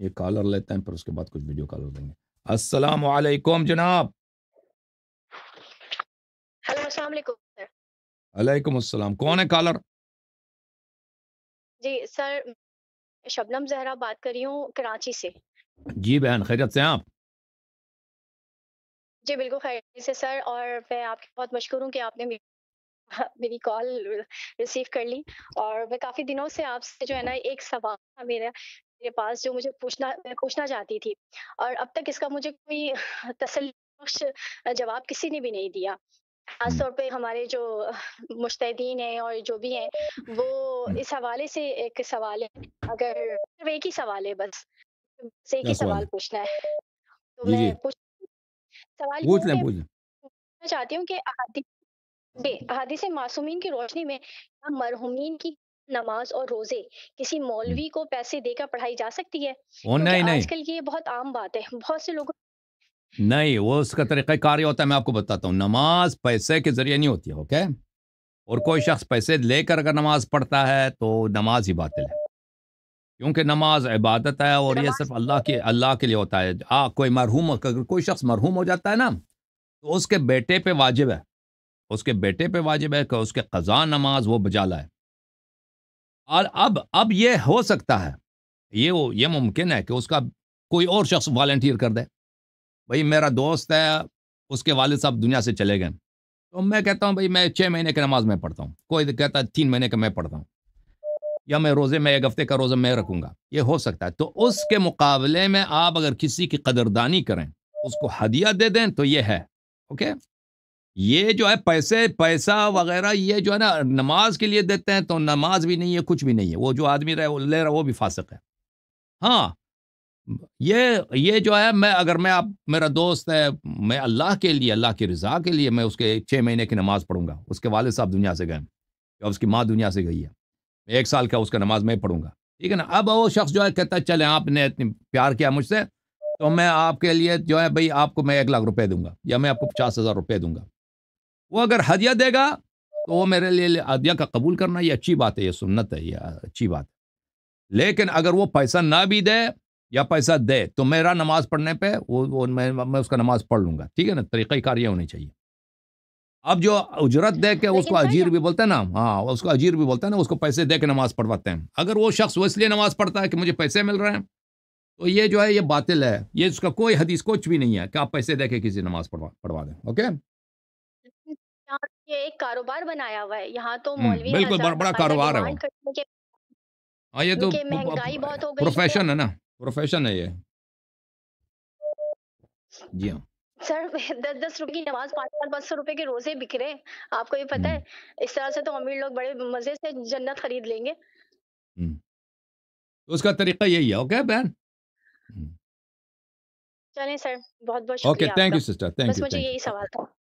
ये कॉलर लेते हैं फिर उसके बाद कुछ वीडियो कॉलर देंगे अस्सलाम वालेकुम जनाब वालेकुम अस्सलाम कौन है कॉलर जी सर शबनम जहरा बात कर रही हूँ कराची से जी बहन खैरियत से आप जी बिल्कुल खैरियत से सर और मैं आपके बहुत मशहूर हूँ कि आपने मेरी कॉल रिसीव कर ली और मैं काफ़ी दिनों से आपसे जो है ना एक सवाल था मेरा मेरे पास जो मुझे पूछना पूछना चाहती थी और अब तक इसका मुझे कोई तसल जवाब किसी ने भी नहीं दिया खासतौर पे हमारे जो मुश्तदीन हैं और जो भी हैं वो इस हवाले से एक सवाल है अगर एक ही सवाल है बस से एक ही सवाल पूछना है तो मैं पूछ सवाल पूछ लें पूछ चाहती हूँ कि अहादी से मासूमीन की रोशनी में मरहुमीन की नमाज और रोजे किसी मौलवी को पैसे देकर पढ़ाई जा सकती है नहीं नहीं आजकल ये बहुत आम बात है बहुत से लोगों नहीं वो उसका तरीका कार्य होता है मैं आपको बताता हूँ नमाज पैसे के जरिए नहीं होती है ओके और कोई शख्स पैसे लेकर अगर नमाज पढ़ता है तो नमाज ही बातिल है क्योंकि नमाज इबादत है और ये सिर्फ अल्लाह के अल्लाह के लिए होता है आ, कोई मरहूम अगर कोई शख्स मरहूम हो जाता है ना तो उसके बेटे पे वाजिब है उसके बेटे पे वाजिब है कि उसके कज़ा नमाज वो बजा लाए और अब अब ये हो सकता है ये वो ये मुमकिन है कि उसका कोई और शख्स वॉल्टियर कर दे भाई मेरा दोस्त है उसके वालद साहब दुनिया से चले गए तो मैं कहता हूँ भाई मैं छः महीने की नमाज में पढ़ता हूँ कोई कहता है तीन महीने का मैं पढ़ता हूँ या मैं रोज़े में एक हफ्ते का रोज़ा मैं रखूँगा ये हो सकता है तो उसके मुकाबले में आप अगर किसी की कदरदानी करें उसको हदिया दे दें तो ये है ओके ये जो है पैसे पैसा वगैरह ये जो है ना नमाज के लिए देते हैं तो नमाज भी नहीं है कुछ भी नहीं है वो जो आदमी रहे वो ले रहा वो भी फासक है हाँ ये ये जो है मैं अगर मैं आप मेरा दोस्त है मैं अल्लाह के लिए अल्लाह की रजा के लिए मैं उसके छः महीने की नमाज पढ़ूंगा उसके वाले साहब दुनिया से गए या उसकी माँ दुनिया से गई है एक साल का उसका नमाज मैं पढ़ूंगा ठीक है ना अब वो शख्स जो है कहता है चले आपने इतनी प्यार किया मुझसे तो मैं आपके लिए जो है भाई आपको मैं एक लाख रुपए दूंगा या मैं आपको पचास हज़ार रुपये दूंगा वो अगर हदिया देगा तो वो मेरे लिए हदिया का कबूल करना ये अच्छी बात है ये सुन्नत है ये अच्छी बात है लेकिन अगर वो पैसा ना भी दे या पैसा दे तो मेरा नमाज़ पढ़ने पे वो वो मैं मैं उसका नमाज पढ़ लूँगा ठीक है ना तरीक़ाकार ये होनी चाहिए अब जो उजरत दे के उसको अजीर भी बोलते हैं ना हाँ उसको अजीर भी बोलते हैं ना उसको पैसे दे के नमाज़ पढ़वाते हैं अगर वो शख्स वो इसलिए नमाज़ पढ़ता है कि मुझे पैसे मिल रहे हैं तो ये जो है ये बातिल है ये इसका कोई हदीस कुछ भी नहीं है कि आप पैसे दे के किसी नमाज़ पढ़वा पढ़वा दें ओके ये एक कारोबार बनाया हुआ है यहाँ तो बिल्कुल बड़ा, कारोबार है हाँ ये तो महंगाई बहुत हो गई प्रोफेशन है ना प्रोफेशन है ये जी हाँ सर दस दस रुपए की नमाज पाँच पाँच पाँच सौ रुपए के रोजे बिक रहे हैं आपको ये पता है इस तरह से तो अमीर लोग बड़े मजे से जन्नत खरीद लेंगे तो उसका तरीका यही है ओके बहन चलें सर बहुत बहुत okay thank you sister thank you बस मुझे यही सवाल था